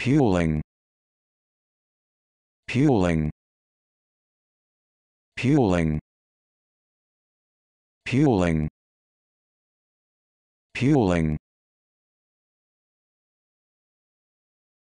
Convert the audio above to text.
Puling. Puling. Puling. Puling. Puling.